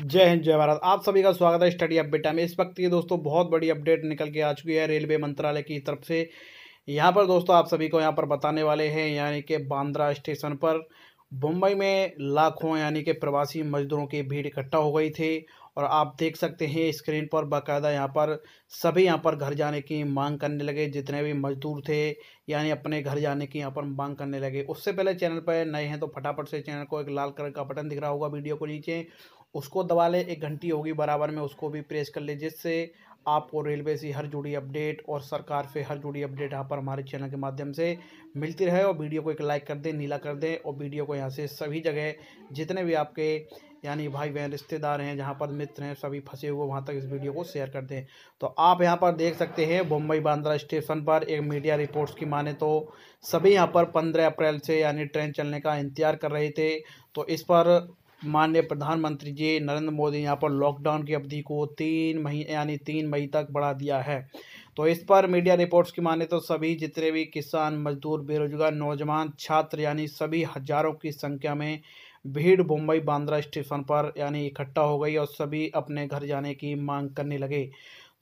जय हिंद जय भारत आप सभी का स्वागत है स्टडी अपडेट में इस वक्त ये दोस्तों बहुत बड़ी अपडेट निकल के आ चुकी है रेलवे मंत्रालय की तरफ से यहाँ पर दोस्तों आप सभी को यहाँ पर बताने वाले हैं यानी कि बांद्रा स्टेशन पर मुंबई में लाखों यानी कि प्रवासी मजदूरों की भीड़ इकट्ठा हो गई थी और आप देख सकते हैं स्क्रीन पर बाकायदा यहाँ पर सभी यहाँ पर घर जाने की मांग करने लगे जितने भी मजदूर थे यानी अपने घर जाने की यहाँ पर मांग करने लगे उससे पहले चैनल पर नए हैं तो फटाफट से चैनल को एक लाल कलर का बटन दिख रहा होगा वीडियो को नीचे उसको दबा लें एक घंटी होगी बराबर में उसको भी प्रेस कर लें जिससे आपको रेलवे से हर जुड़ी अपडेट और सरकार से हर जुड़ी अपडेट यहाँ पर हमारे चैनल के माध्यम से मिलती रहे और वीडियो को एक लाइक कर दें नीला कर दें और वीडियो को यहाँ से सभी जगह जितने भी आपके यानी भाई बहन रिश्तेदार हैं जहाँ पर मित्र हैं सभी फंसे हुए वहाँ तक इस वीडियो को शेयर कर दें तो आप यहाँ पर देख सकते हैं मुंबई बांद्रा स्टेशन पर एक मीडिया रिपोर्ट्स की माने तो सभी यहाँ पर पंद्रह अप्रैल से यानी ट्रेन चलने का इंतजार कर रहे थे तो इस पर माननीय प्रधानमंत्री जी नरेंद्र मोदी यहाँ पर लॉकडाउन की अवधि को तीन मही यानी तीन मई तक बढ़ा दिया है तो इस पर मीडिया रिपोर्ट्स की माने तो सभी जितने भी किसान मजदूर बेरोजगार नौजवान छात्र यानी सभी हजारों की संख्या में भीड़ मुंबई बांद्रा स्टेशन पर यानी इकट्ठा हो गई और सभी अपने घर जाने की मांग करने लगे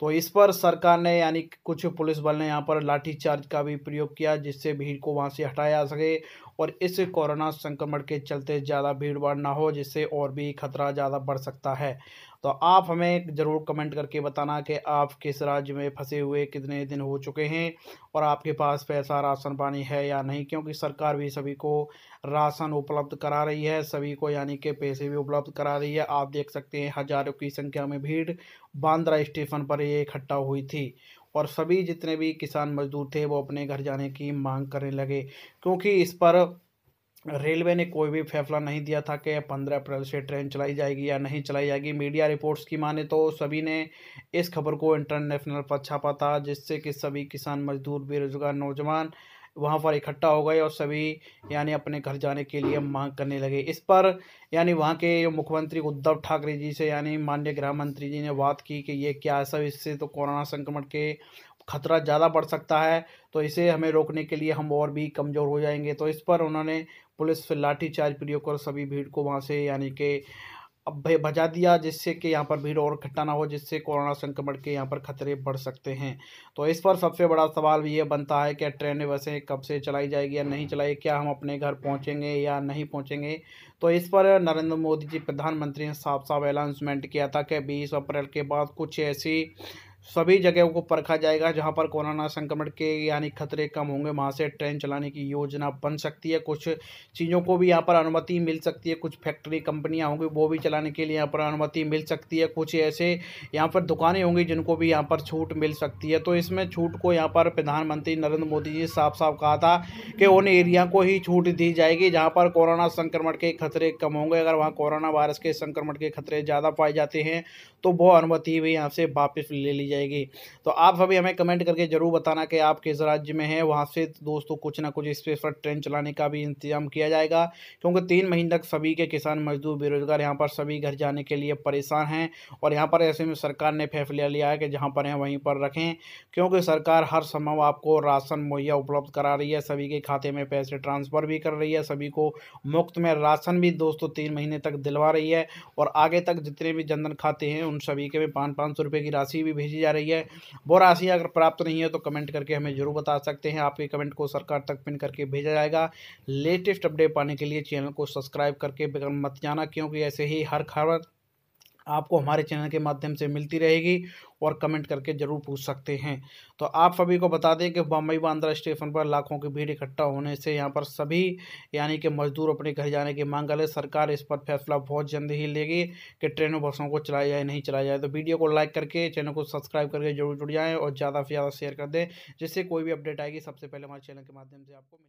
तो इस पर सरकार ने यानी कुछ पुलिस बल ने यहाँ पर लाठीचार्ज का भी प्रयोग किया जिससे भीड़ को वहाँ से हटाया जा सके और इस कोरोना संक्रमण के चलते ज़्यादा भीड़ भाड़ ना हो जिससे और भी खतरा ज़्यादा बढ़ सकता है तो आप हमें ज़रूर कमेंट करके बताना कि आप किस राज्य में फंसे हुए कितने दिन हो चुके हैं और आपके पास पैसा राशन पानी है या नहीं क्योंकि सरकार भी सभी को राशन उपलब्ध करा रही है सभी को यानी कि पैसे भी उपलब्ध करा रही है आप देख सकते हैं हज़ारों की संख्या में भीड़ बांद्रा स्टेशन पर ये इकट्ठा हुई थी और सभी जितने भी किसान मजदूर थे वो अपने घर जाने की मांग करने लगे क्योंकि इस पर रेलवे ने कोई भी फैसला नहीं दिया था कि पंद्रह अप्रैल से ट्रेन चलाई जाएगी या नहीं चलाई जाएगी मीडिया रिपोर्ट्स की माने तो सभी ने इस खबर को इंटरनेशनल पर छापा था जिससे कि सभी किसान मजदूर बेरोजगार नौजवान वहाँ पर इकट्ठा हो गए और सभी यानी अपने घर जाने के लिए मांग करने लगे इस पर यानी वहाँ के मुख्यमंत्री उद्धव ठाकरे जी से यानी माननीय गृह मंत्री जी ने बात की कि ये क्या सब इससे तो कोरोना संक्रमण के खतरा ज़्यादा बढ़ सकता है तो इसे हमें रोकने के लिए हम और भी कमज़ोर हो जाएंगे तो इस पर उन्होंने पुलिस लाठीचार्ज प्रयोग कर सभी भीड़ को वहाँ से यानी कि अब भजा दिया जिससे कि यहाँ पर भीड़ और इकट्ठा ना हो जिससे कोरोना संक्रमण के यहाँ पर खतरे बढ़ सकते हैं तो इस पर सबसे बड़ा सवाल ये बनता है कि ट्रेनें बसें कब से चलाई जाएगी या नहीं चलाई क्या हम अपने घर पहुँचेंगे या नहीं पहुँचेंगे तो इस पर नरेंद्र मोदी जी प्रधानमंत्री ने साफ साफ अनाउंसमेंट किया था कि बीस अप्रैल के बाद कुछ ऐसी सभी जगहों को परखा जाएगा जहां पर कोरोना संक्रमण के यानी खतरे कम होंगे वहां से ट्रेन चलाने की योजना बन सकती है कुछ चीज़ों को भी यहां पर अनुमति मिल सकती है कुछ फैक्ट्री कंपनियां होंगी वो भी चलाने के लिए यहां पर अनुमति मिल सकती है कुछ ऐसे यहां पर दुकानें होंगी जिनको भी यहाँ पर छूट मिल सकती है तो इसमें छूट को यहाँ पर प्रधानमंत्री नरेंद्र मोदी जी साफ साफ कहा था कि उन एरिया को ही छूट दी जाएगी जहाँ पर कोरोना संक्रमण के खतरे कम होंगे अगर वहाँ कोरोना वायरस के संक्रमण के खतरे ज़्यादा पाए जाते हैं तो वो अनुमति भी यहाँ से वापस ले ली जाएगी तो आप सभी हमें कमेंट करके ज़रूर बताना कि आप किस राज्य में हैं वहाँ से दोस्तों कुछ ना कुछ स्पेस पर ट्रेन चलाने का भी इंतजाम किया जाएगा क्योंकि तीन महीने तक सभी के किसान मजदूर बेरोजगार यहाँ पर सभी घर जाने के लिए परेशान हैं और यहाँ पर ऐसे में सरकार ने फैसला लिया है कि जहाँ पर हैं वहीं पर रखें क्योंकि सरकार हर संभव आपको राशन मुहैया उपलब्ध करा रही है सभी के खाते में पैसे ट्रांसफ़र भी कर रही है सभी को मुफ्त में राशन भी दोस्तों तीन महीने तक दिलवा रही है और आगे तक जितने भी जनधन खाते हैं उन सभी के में पाँच पाँच सौ रुपये की राशि भी भेजी की जा रही है राशि अगर प्राप्त नहीं है तो कमेंट करके हमें ज़रूर बता सकते हैं आपके कमेंट को सरकार तक पिन करके भेजा जाएगा लेटेस्ट अपडेट पाने के लिए चैनल को सब्सक्राइब करके बिगड़ मत जाना क्योंकि ऐसे ही हर खबर आपको हमारे चैनल के माध्यम से मिलती रहेगी और कमेंट करके ज़रूर पूछ सकते हैं तो आप सभी को बता दें कि बम्बई बांद्रा स्टेशन पर लाखों की भीड़ इकट्ठा होने से यहाँ पर सभी यानी कि मजदूर अपने घर जाने की मांग करें सरकार इस पर फैसला बहुत जल्द ही लेगी कि ट्रेनों बसों को चलाया जाए नहीं चलाया जाए तो वीडियो को लाइक करके चैनल को सब्सक्राइब करके जरूर जुड़ जाएँ और ज़्यादा से ज़्यादा शेयर कर दें जिससे कोई भी अपडेट आएगी सबसे पहले हमारे चैनल के माध्यम से आपको मिले